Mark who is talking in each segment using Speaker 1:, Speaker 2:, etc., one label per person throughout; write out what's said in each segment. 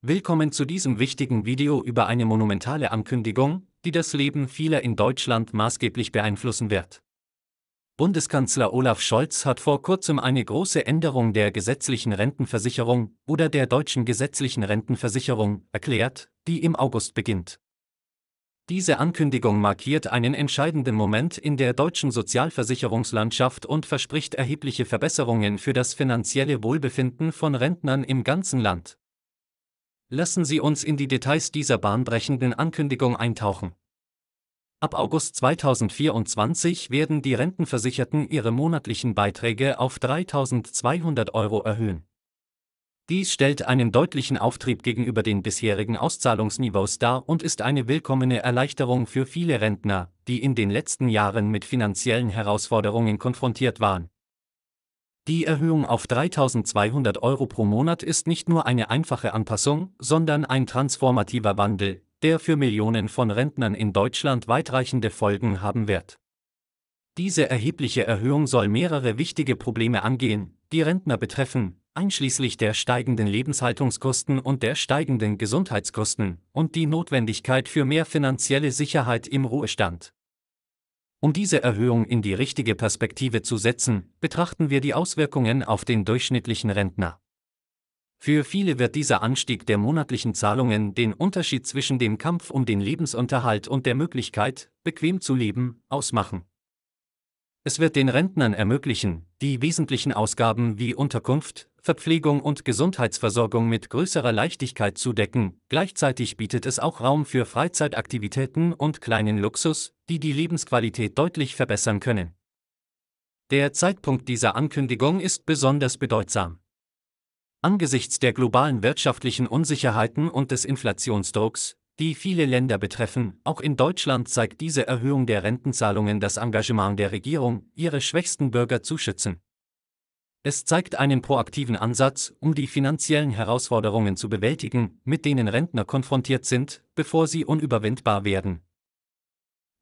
Speaker 1: Willkommen zu diesem wichtigen Video über eine monumentale Ankündigung, die das Leben vieler in Deutschland maßgeblich beeinflussen wird. Bundeskanzler Olaf Scholz hat vor kurzem eine große Änderung der gesetzlichen Rentenversicherung oder der deutschen gesetzlichen Rentenversicherung erklärt, die im August beginnt. Diese Ankündigung markiert einen entscheidenden Moment in der deutschen Sozialversicherungslandschaft und verspricht erhebliche Verbesserungen für das finanzielle Wohlbefinden von Rentnern im ganzen Land. Lassen Sie uns in die Details dieser bahnbrechenden Ankündigung eintauchen. Ab August 2024 werden die Rentenversicherten ihre monatlichen Beiträge auf 3.200 Euro erhöhen. Dies stellt einen deutlichen Auftrieb gegenüber den bisherigen Auszahlungsniveaus dar und ist eine willkommene Erleichterung für viele Rentner, die in den letzten Jahren mit finanziellen Herausforderungen konfrontiert waren. Die Erhöhung auf 3200 Euro pro Monat ist nicht nur eine einfache Anpassung, sondern ein transformativer Wandel, der für Millionen von Rentnern in Deutschland weitreichende Folgen haben wird. Diese erhebliche Erhöhung soll mehrere wichtige Probleme angehen, die Rentner betreffen, einschließlich der steigenden Lebenshaltungskosten und der steigenden Gesundheitskosten und die Notwendigkeit für mehr finanzielle Sicherheit im Ruhestand. Um diese Erhöhung in die richtige Perspektive zu setzen, betrachten wir die Auswirkungen auf den durchschnittlichen Rentner. Für viele wird dieser Anstieg der monatlichen Zahlungen den Unterschied zwischen dem Kampf um den Lebensunterhalt und der Möglichkeit, bequem zu leben, ausmachen. Es wird den Rentnern ermöglichen, die wesentlichen Ausgaben wie Unterkunft, Verpflegung und Gesundheitsversorgung mit größerer Leichtigkeit zu decken. gleichzeitig bietet es auch Raum für Freizeitaktivitäten und kleinen Luxus, die die Lebensqualität deutlich verbessern können. Der Zeitpunkt dieser Ankündigung ist besonders bedeutsam. Angesichts der globalen wirtschaftlichen Unsicherheiten und des Inflationsdrucks, die viele Länder betreffen, auch in Deutschland zeigt diese Erhöhung der Rentenzahlungen das Engagement der Regierung, ihre schwächsten Bürger zu schützen. Es zeigt einen proaktiven Ansatz, um die finanziellen Herausforderungen zu bewältigen, mit denen Rentner konfrontiert sind, bevor sie unüberwindbar werden.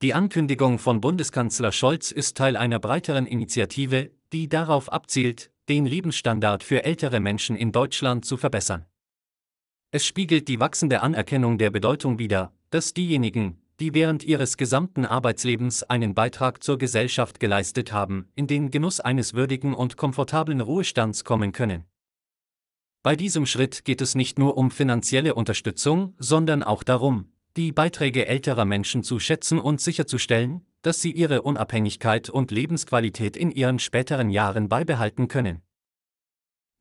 Speaker 1: Die Ankündigung von Bundeskanzler Scholz ist Teil einer breiteren Initiative, die darauf abzielt, den Lebensstandard für ältere Menschen in Deutschland zu verbessern. Es spiegelt die wachsende Anerkennung der Bedeutung wider, dass diejenigen, die während ihres gesamten Arbeitslebens einen Beitrag zur Gesellschaft geleistet haben, in den Genuss eines würdigen und komfortablen Ruhestands kommen können. Bei diesem Schritt geht es nicht nur um finanzielle Unterstützung, sondern auch darum, die Beiträge älterer Menschen zu schätzen und sicherzustellen, dass sie ihre Unabhängigkeit und Lebensqualität in ihren späteren Jahren beibehalten können.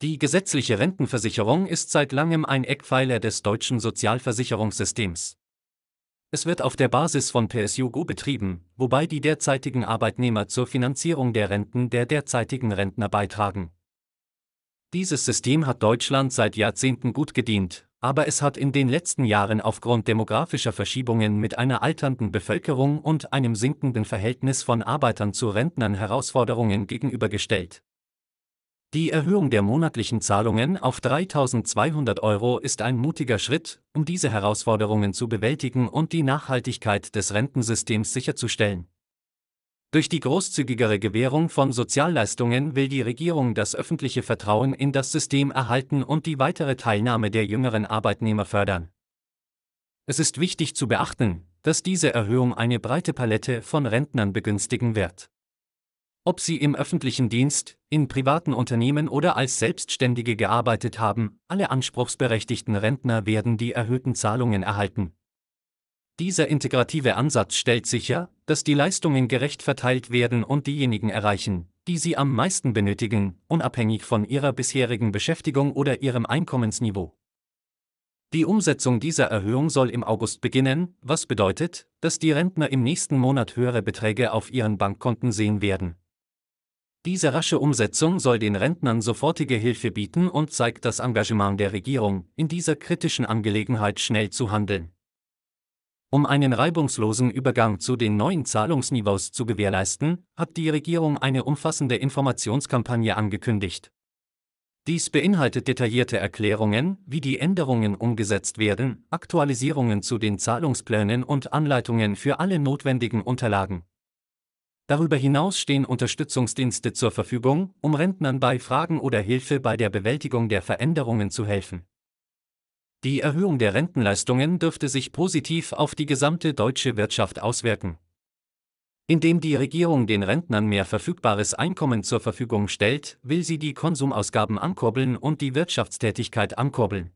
Speaker 1: Die gesetzliche Rentenversicherung ist seit langem ein Eckpfeiler des deutschen Sozialversicherungssystems. Es wird auf der Basis von PSUGO betrieben, wobei die derzeitigen Arbeitnehmer zur Finanzierung der Renten der derzeitigen Rentner beitragen. Dieses System hat Deutschland seit Jahrzehnten gut gedient, aber es hat in den letzten Jahren aufgrund demografischer Verschiebungen mit einer alternden Bevölkerung und einem sinkenden Verhältnis von Arbeitern zu Rentnern Herausforderungen gegenübergestellt. Die Erhöhung der monatlichen Zahlungen auf 3.200 Euro ist ein mutiger Schritt, um diese Herausforderungen zu bewältigen und die Nachhaltigkeit des Rentensystems sicherzustellen. Durch die großzügigere Gewährung von Sozialleistungen will die Regierung das öffentliche Vertrauen in das System erhalten und die weitere Teilnahme der jüngeren Arbeitnehmer fördern. Es ist wichtig zu beachten, dass diese Erhöhung eine breite Palette von Rentnern begünstigen wird ob sie im öffentlichen Dienst, in privaten Unternehmen oder als Selbstständige gearbeitet haben, alle anspruchsberechtigten Rentner werden die erhöhten Zahlungen erhalten. Dieser integrative Ansatz stellt sicher, dass die Leistungen gerecht verteilt werden und diejenigen erreichen, die sie am meisten benötigen, unabhängig von ihrer bisherigen Beschäftigung oder ihrem Einkommensniveau. Die Umsetzung dieser Erhöhung soll im August beginnen, was bedeutet, dass die Rentner im nächsten Monat höhere Beträge auf ihren Bankkonten sehen werden. Diese rasche Umsetzung soll den Rentnern sofortige Hilfe bieten und zeigt das Engagement der Regierung, in dieser kritischen Angelegenheit schnell zu handeln. Um einen reibungslosen Übergang zu den neuen Zahlungsniveaus zu gewährleisten, hat die Regierung eine umfassende Informationskampagne angekündigt. Dies beinhaltet detaillierte Erklärungen, wie die Änderungen umgesetzt werden, Aktualisierungen zu den Zahlungsplänen und Anleitungen für alle notwendigen Unterlagen. Darüber hinaus stehen Unterstützungsdienste zur Verfügung, um Rentnern bei Fragen oder Hilfe bei der Bewältigung der Veränderungen zu helfen. Die Erhöhung der Rentenleistungen dürfte sich positiv auf die gesamte deutsche Wirtschaft auswirken. Indem die Regierung den Rentnern mehr verfügbares Einkommen zur Verfügung stellt, will sie die Konsumausgaben ankurbeln und die Wirtschaftstätigkeit ankurbeln.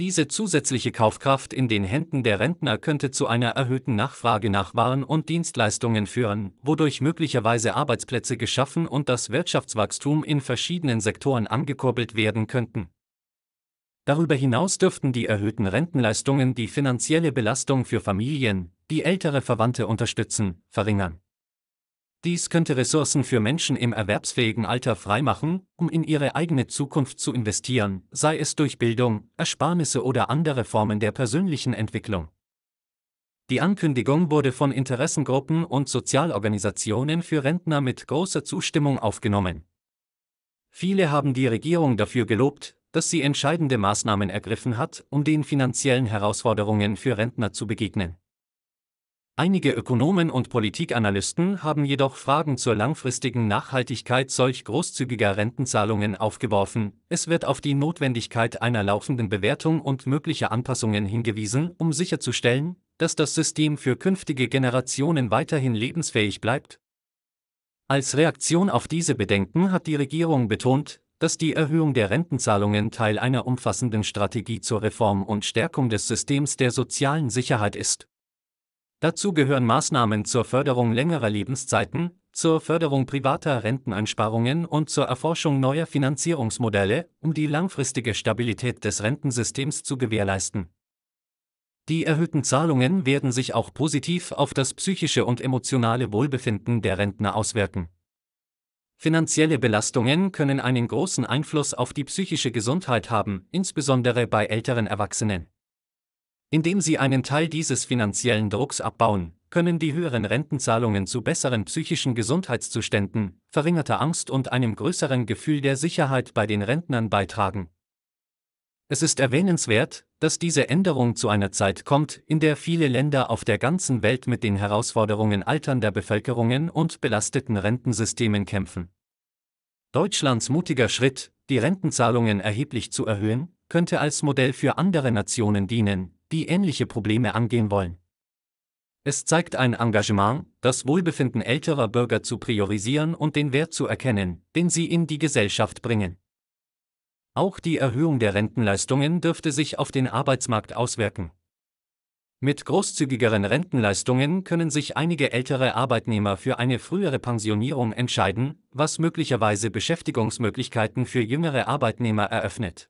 Speaker 1: Diese zusätzliche Kaufkraft in den Händen der Rentner könnte zu einer erhöhten Nachfrage nach Waren und Dienstleistungen führen, wodurch möglicherweise Arbeitsplätze geschaffen und das Wirtschaftswachstum in verschiedenen Sektoren angekurbelt werden könnten. Darüber hinaus dürften die erhöhten Rentenleistungen die finanzielle Belastung für Familien, die ältere Verwandte unterstützen, verringern. Dies könnte Ressourcen für Menschen im erwerbsfähigen Alter freimachen, um in ihre eigene Zukunft zu investieren, sei es durch Bildung, Ersparnisse oder andere Formen der persönlichen Entwicklung. Die Ankündigung wurde von Interessengruppen und Sozialorganisationen für Rentner mit großer Zustimmung aufgenommen. Viele haben die Regierung dafür gelobt, dass sie entscheidende Maßnahmen ergriffen hat, um den finanziellen Herausforderungen für Rentner zu begegnen. Einige Ökonomen und Politikanalysten haben jedoch Fragen zur langfristigen Nachhaltigkeit solch großzügiger Rentenzahlungen aufgeworfen. Es wird auf die Notwendigkeit einer laufenden Bewertung und mögliche Anpassungen hingewiesen, um sicherzustellen, dass das System für künftige Generationen weiterhin lebensfähig bleibt. Als Reaktion auf diese Bedenken hat die Regierung betont, dass die Erhöhung der Rentenzahlungen Teil einer umfassenden Strategie zur Reform und Stärkung des Systems der sozialen Sicherheit ist. Dazu gehören Maßnahmen zur Förderung längerer Lebenszeiten, zur Förderung privater Renteneinsparungen und zur Erforschung neuer Finanzierungsmodelle, um die langfristige Stabilität des Rentensystems zu gewährleisten. Die erhöhten Zahlungen werden sich auch positiv auf das psychische und emotionale Wohlbefinden der Rentner auswirken. Finanzielle Belastungen können einen großen Einfluss auf die psychische Gesundheit haben, insbesondere bei älteren Erwachsenen. Indem sie einen Teil dieses finanziellen Drucks abbauen, können die höheren Rentenzahlungen zu besseren psychischen Gesundheitszuständen, verringerter Angst und einem größeren Gefühl der Sicherheit bei den Rentnern beitragen. Es ist erwähnenswert, dass diese Änderung zu einer Zeit kommt, in der viele Länder auf der ganzen Welt mit den Herausforderungen alternder Bevölkerungen und belasteten Rentensystemen kämpfen. Deutschlands mutiger Schritt, die Rentenzahlungen erheblich zu erhöhen, könnte als Modell für andere Nationen dienen, die ähnliche Probleme angehen wollen. Es zeigt ein Engagement, das Wohlbefinden älterer Bürger zu priorisieren und den Wert zu erkennen, den sie in die Gesellschaft bringen. Auch die Erhöhung der Rentenleistungen dürfte sich auf den Arbeitsmarkt auswirken. Mit großzügigeren Rentenleistungen können sich einige ältere Arbeitnehmer für eine frühere Pensionierung entscheiden, was möglicherweise Beschäftigungsmöglichkeiten für jüngere Arbeitnehmer eröffnet.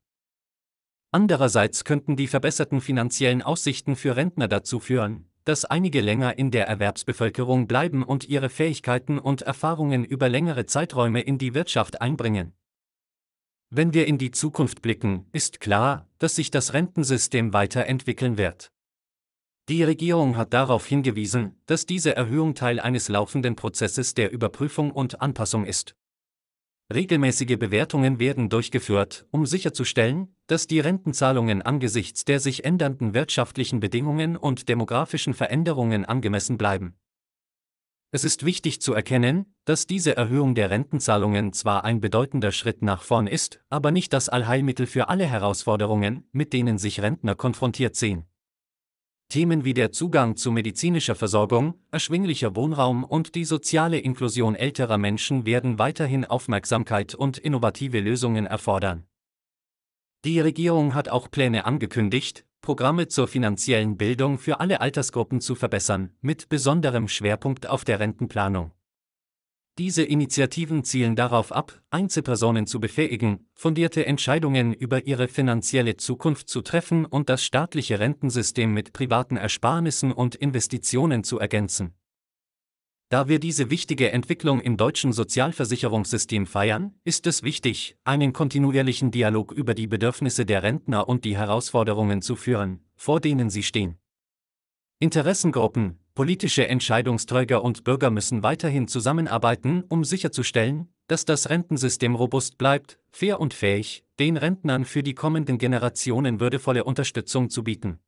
Speaker 1: Andererseits könnten die verbesserten finanziellen Aussichten für Rentner dazu führen, dass einige länger in der Erwerbsbevölkerung bleiben und ihre Fähigkeiten und Erfahrungen über längere Zeiträume in die Wirtschaft einbringen. Wenn wir in die Zukunft blicken, ist klar, dass sich das Rentensystem weiterentwickeln wird. Die Regierung hat darauf hingewiesen, dass diese Erhöhung Teil eines laufenden Prozesses der Überprüfung und Anpassung ist. Regelmäßige Bewertungen werden durchgeführt, um sicherzustellen, dass die Rentenzahlungen angesichts der sich ändernden wirtschaftlichen Bedingungen und demografischen Veränderungen angemessen bleiben. Es ist wichtig zu erkennen, dass diese Erhöhung der Rentenzahlungen zwar ein bedeutender Schritt nach vorn ist, aber nicht das Allheilmittel für alle Herausforderungen, mit denen sich Rentner konfrontiert sehen. Themen wie der Zugang zu medizinischer Versorgung, erschwinglicher Wohnraum und die soziale Inklusion älterer Menschen werden weiterhin Aufmerksamkeit und innovative Lösungen erfordern. Die Regierung hat auch Pläne angekündigt, Programme zur finanziellen Bildung für alle Altersgruppen zu verbessern, mit besonderem Schwerpunkt auf der Rentenplanung. Diese Initiativen zielen darauf ab, Einzelpersonen zu befähigen, fundierte Entscheidungen über ihre finanzielle Zukunft zu treffen und das staatliche Rentensystem mit privaten Ersparnissen und Investitionen zu ergänzen. Da wir diese wichtige Entwicklung im deutschen Sozialversicherungssystem feiern, ist es wichtig, einen kontinuierlichen Dialog über die Bedürfnisse der Rentner und die Herausforderungen zu führen, vor denen sie stehen. Interessengruppen, Politische Entscheidungsträger und Bürger müssen weiterhin zusammenarbeiten, um sicherzustellen, dass das Rentensystem robust bleibt, fair und fähig, den Rentnern für die kommenden Generationen würdevolle Unterstützung zu bieten.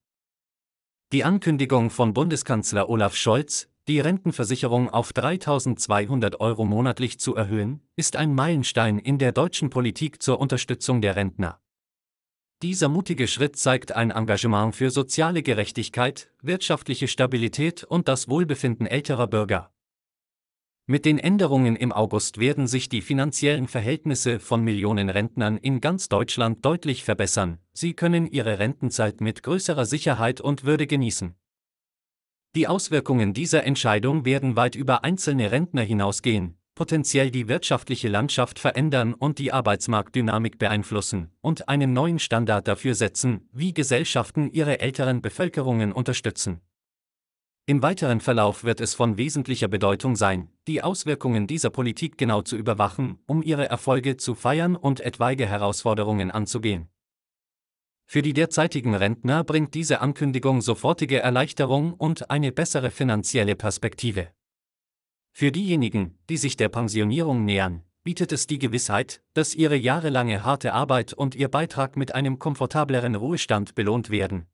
Speaker 1: Die Ankündigung von Bundeskanzler Olaf Scholz, die Rentenversicherung auf 3200 Euro monatlich zu erhöhen, ist ein Meilenstein in der deutschen Politik zur Unterstützung der Rentner. Dieser mutige Schritt zeigt ein Engagement für soziale Gerechtigkeit, wirtschaftliche Stabilität und das Wohlbefinden älterer Bürger. Mit den Änderungen im August werden sich die finanziellen Verhältnisse von Millionen Rentnern in ganz Deutschland deutlich verbessern, sie können ihre Rentenzeit mit größerer Sicherheit und Würde genießen. Die Auswirkungen dieser Entscheidung werden weit über einzelne Rentner hinausgehen, potenziell die wirtschaftliche Landschaft verändern und die Arbeitsmarktdynamik beeinflussen und einen neuen Standard dafür setzen, wie Gesellschaften ihre älteren Bevölkerungen unterstützen. Im weiteren Verlauf wird es von wesentlicher Bedeutung sein, die Auswirkungen dieser Politik genau zu überwachen, um ihre Erfolge zu feiern und etwaige Herausforderungen anzugehen. Für die derzeitigen Rentner bringt diese Ankündigung sofortige Erleichterung und eine bessere finanzielle Perspektive. Für diejenigen, die sich der Pensionierung nähern, bietet es die Gewissheit, dass ihre jahrelange harte Arbeit und ihr Beitrag mit einem komfortableren Ruhestand belohnt werden.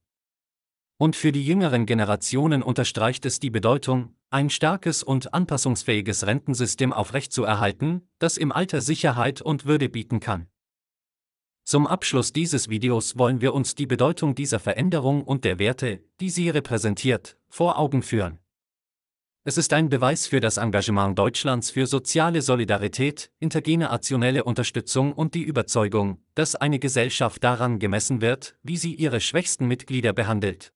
Speaker 1: Und für die jüngeren Generationen unterstreicht es die Bedeutung, ein starkes und anpassungsfähiges Rentensystem aufrechtzuerhalten, das im Alter Sicherheit und Würde bieten kann. Zum Abschluss dieses Videos wollen wir uns die Bedeutung dieser Veränderung und der Werte, die sie repräsentiert, vor Augen führen. Es ist ein Beweis für das Engagement Deutschlands für soziale Solidarität, intergenerationelle Unterstützung und die Überzeugung, dass eine Gesellschaft daran gemessen wird, wie sie ihre schwächsten Mitglieder behandelt.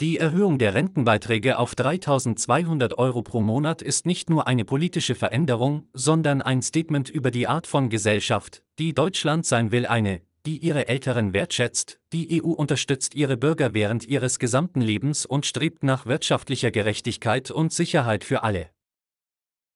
Speaker 1: Die Erhöhung der Rentenbeiträge auf 3.200 Euro pro Monat ist nicht nur eine politische Veränderung, sondern ein Statement über die Art von Gesellschaft, die Deutschland sein will, eine, die ihre Älteren wertschätzt, die EU unterstützt ihre Bürger während ihres gesamten Lebens und strebt nach wirtschaftlicher Gerechtigkeit und Sicherheit für alle.